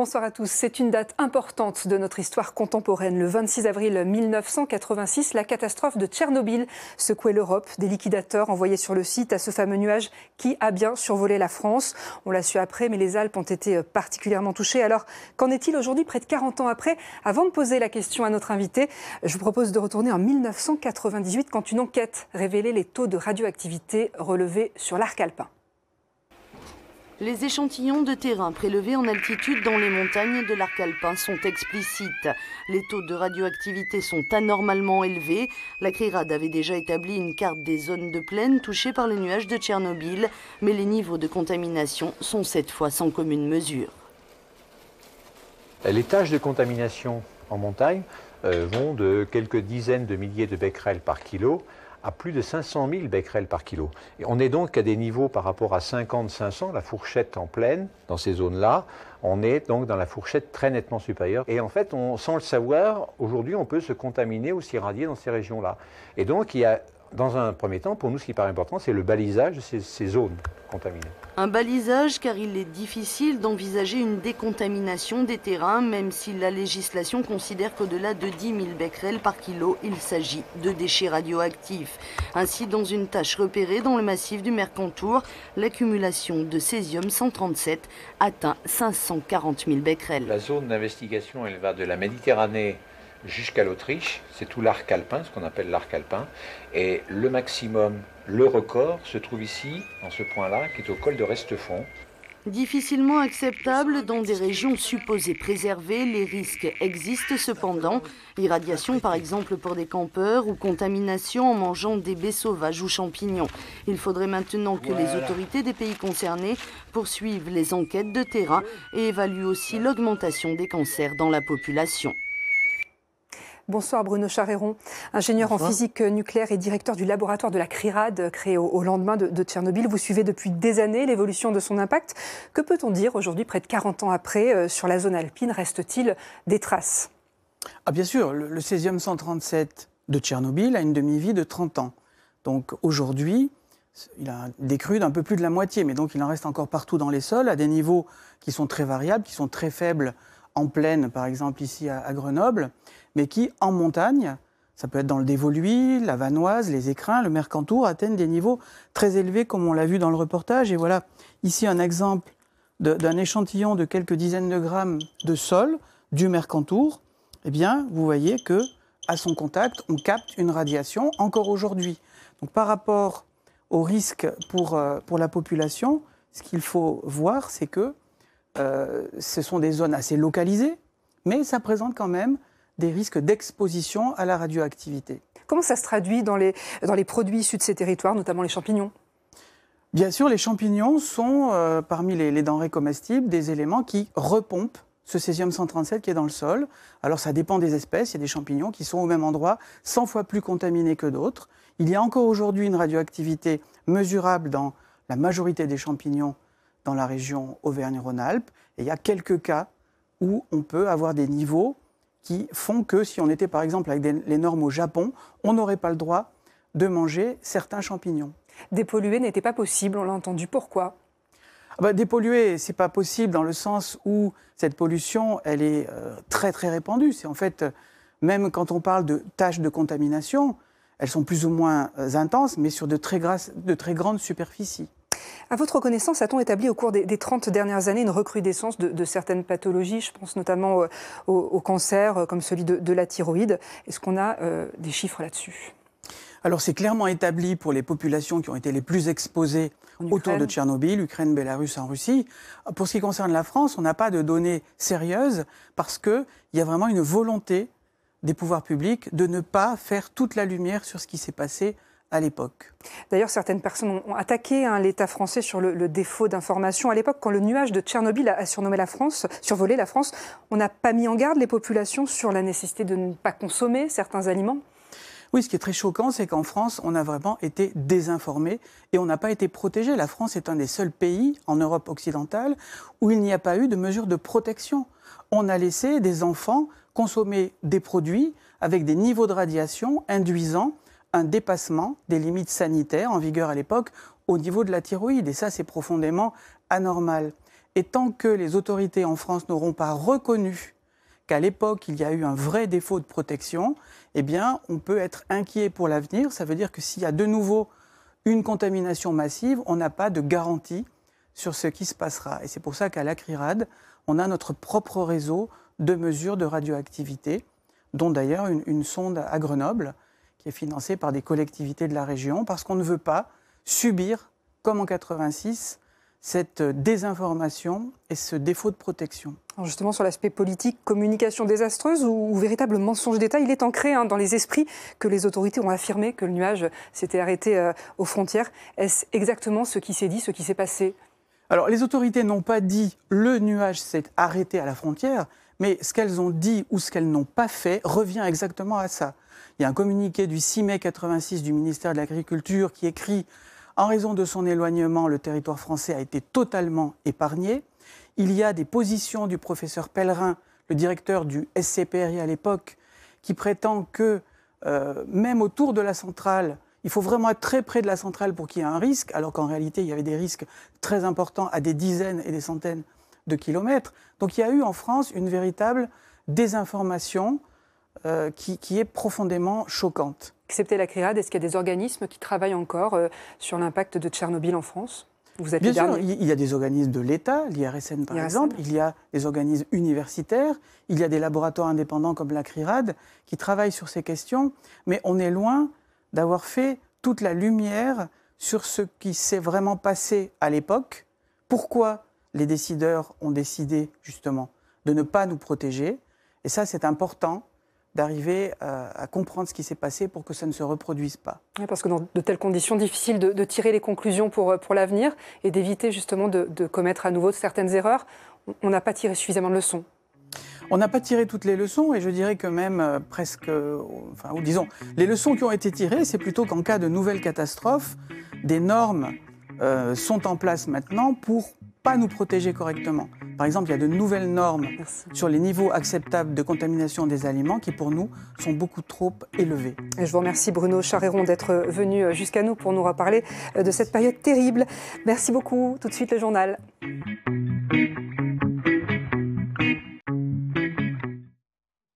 Bonsoir à tous. C'est une date importante de notre histoire contemporaine. Le 26 avril 1986, la catastrophe de Tchernobyl secouait l'Europe. Des liquidateurs envoyés sur le site à ce fameux nuage qui a bien survolé la France. On l'a su après, mais les Alpes ont été euh, particulièrement touchées. Alors, qu'en est-il aujourd'hui, près de 40 ans après Avant de poser la question à notre invité, je vous propose de retourner en 1998 quand une enquête révélait les taux de radioactivité relevés sur l'arc alpin. Les échantillons de terrain prélevés en altitude dans les montagnes de l'arc alpin sont explicites. Les taux de radioactivité sont anormalement élevés. La CRIRAD avait déjà établi une carte des zones de plaine touchées par les nuages de Tchernobyl, mais les niveaux de contamination sont cette fois sans commune mesure. Les tâches de contamination en montagne euh, vont de quelques dizaines de milliers de becquerels par kilo à plus de 500 000 becquerels par kilo. Et on est donc à des niveaux par rapport à 50-500, la fourchette en pleine, dans ces zones-là, on est donc dans la fourchette très nettement supérieure. Et en fait, sans le savoir, aujourd'hui, on peut se contaminer ou s'irradier dans ces régions-là. Et donc, il y a dans un premier temps, pour nous, ce qui paraît important, c'est le balisage de ces, zones contaminées. Un balisage, car il est difficile d'envisager une décontamination des terrains, même si la législation considère qu'au-delà de 10 000 becquerels par kilo, il s'agit de déchets radioactifs. Ainsi, dans une tâche repérée dans le massif du Mercantour, l'accumulation de césium-137 atteint 540 000 becquerels. La zone d'investigation, elle va de la Méditerranée jusqu'à l'Autriche, c'est tout l'arc alpin, ce qu'on appelle l'arc alpin, et le maximum, le record, se trouve ici, en ce point-là, qui est au col de Restefond. Difficilement acceptable dans des régions supposées préservées, les risques existent cependant. Irradiation par exemple pour des campeurs ou contamination en mangeant des baies sauvages ou champignons. Il faudrait maintenant que les autorités des pays concernés poursuivent les enquêtes de terrain et évaluent aussi l'augmentation des cancers dans la population. Bonsoir Bruno Charéron, ingénieur en physique nucléaire et directeur du laboratoire de la CRIRAD créé au, lendemain de, Tchernobyl. Vous suivez depuis des années l'évolution de son impact. Que peut-on dire aujourd'hui, près de 40 ans après, euh, sur la zone alpine Reste-t-il des traces ah, Bien sûr, le, césium 137 de Tchernobyl a une demi-vie de 30 ans. Donc aujourd'hui, il a décru d'un peu plus de la moitié, mais donc il en reste encore partout dans les sols, à des niveaux qui sont très variables, qui sont très faibles en plaine, par exemple ici à Grenoble, mais qui, en montagne, ça peut être dans le Dévoluy, la Vanoise, les Écrins, le Mercantour, atteignent des niveaux très élevés, comme on l'a vu dans le reportage. Et voilà, ici un exemple d'un échantillon de quelques dizaines de grammes de sol du Mercantour. Eh bien, vous voyez que à son contact, on capte une radiation encore aujourd'hui. Donc, par rapport au risque pour, euh, pour la population, ce qu'il faut voir, c'est que euh, ce sont des zones assez localisées, mais ça présente quand même des risques d'exposition à la radioactivité. Comment ça se traduit dans les, dans les produits issus de ces territoires, notamment les champignons Bien sûr, les champignons sont, euh, parmi les, les, denrées comestibles, des éléments qui repompent ce césium-137 qui est dans le sol. Alors ça dépend des espèces, il y a des champignons qui sont au même endroit 100 fois plus contaminés que d'autres. Il y a encore aujourd'hui une radioactivité mesurable dans la majorité des champignons dans la région Auvergne-Rhône-Alpes. Et il y a quelques cas où on peut avoir des niveaux qui font que si on était par exemple avec les normes au Japon, on n'aurait pas le droit de manger certains champignons. Dépolluer n'était pas possible, on l'a entendu. Pourquoi ah bah, dépolluer, c'est pas possible dans le sens où cette pollution, elle est euh, très très répandue. C'est en fait, euh, même quand on parle de tâches de contamination, elles sont plus ou moins euh, intenses, mais sur de très grandes superficies. À votre connaissance, a-t-on établi au cours des, 30 dernières années une recrudescence de, certaines pathologies Je pense notamment euh, au, cancer, euh, comme celui de, la thyroïde. Est-ce qu'on a euh, des chiffres là-dessus alors c'est clairement établi pour les populations qui ont été les plus exposées autour de Tchernobyl, Ukraine, Bélarus, en Russie. Pour ce qui concerne la France, on n'a pas de données sérieuses parce qu'il y a vraiment une volonté des pouvoirs publics de ne pas faire toute la lumière sur ce qui s'est passé l'époque. D'ailleurs, certaines personnes ont attaqué hein, l'État français sur le, défaut d'information. À l'époque, quand le nuage de Tchernobyl a, survolé la France, on n'a pas mis en garde les populations sur la nécessité de ne pas consommer certains aliments oui, ce qui est très choquant, c'est qu'en France, on a vraiment été désinformé et on n'a pas été protégé. La France est un des seuls pays en Europe occidentale où il n'y a pas eu de mesures de protection. On a laissé des enfants consommer des produits avec des niveaux de radiation induisant un dépassement des limites sanitaires en vigueur à l'époque au niveau de la thyroïde. Et ça, c'est profondément anormal. Et tant que les autorités en France n'auront pas reconnu qu'à l'époque, il y a eu un vrai défaut de protection, eh bien, on peut être inquiet pour l'avenir. Ça veut dire que s'il y a de nouveau une contamination massive, on n'a pas de garantie sur ce qui se passera. Et c'est pour ça qu'à l'ACRIRAD, on a notre propre réseau de mesures de radioactivité, dont d'ailleurs une, une, sonde à Grenoble, qui est financé par des collectivités de la région, parce qu'on ne veut pas subir, comme en 86, cette désinformation et ce défaut de protection. justement, sur l'aspect politique, communication désastreuse ou, véritable mensonge d'État, il est ancré hein, dans les esprits que les autorités ont affirmé que le nuage s'était arrêté euh, aux frontières. Est-ce exactement ce qui s'est dit, ce qui s'est passé Alors, les autorités n'ont pas dit le nuage s'est arrêté à la frontière, mais ce qu'elles ont dit ou ce qu'elles n'ont pas fait revient exactement à ça. Il y a un communiqué du 6 mai 86 du ministère de l'Agriculture qui écrit En raison de son éloignement, le territoire français a été totalement épargné. Il y a des positions du professeur Pellerin, le directeur du SCPRI à l'époque, qui prétend que euh, même autour de la centrale, il faut vraiment être très près de la centrale pour qu'il y ait un risque, alors qu'en réalité, il y avait des risques très importants à des dizaines et des centaines de kilomètres. Donc il y a eu en France une véritable désinformation euh, qui, est profondément choquante. Excepté la CRIRAD, est-ce qu'il y a des organismes qui travaillent encore euh, sur l'impact de Tchernobyl en France Vous êtes Bien sûr, il y a des organismes de l'État, l'IRSN par exemple, il y a des organismes universitaires, il y a des laboratoires indépendants comme la CRIRAD qui travaillent sur ces questions, mais on est loin d'avoir fait toute la lumière sur ce qui s'est vraiment passé à l'époque, pourquoi les décideurs ont décidé justement de ne pas nous protéger. Et ça, c'est important d'arriver euh, à, comprendre ce qui s'est passé pour que ça ne se reproduise pas. parce que dans de telles conditions, difficile de, tirer les conclusions pour, euh, pour l'avenir et d'éviter justement de, commettre à nouveau certaines erreurs. On n'a pas tiré suffisamment de leçons. On n'a pas tiré toutes les leçons et je dirais que même euh, presque, enfin, ou disons, les leçons qui ont été tirées, c'est plutôt qu'en cas de nouvelle catastrophe, des normes sont en place maintenant pour pas nous protéger correctement. Par exemple, il y a de nouvelles normes sur les niveaux acceptables de contamination des aliments qui, pour nous, sont beaucoup trop élevés. Et je vous remercie, Bruno Charéron, d'être venu jusqu'à nous pour nous reparler de cette période terrible. Merci beaucoup. Tout de suite, le journal.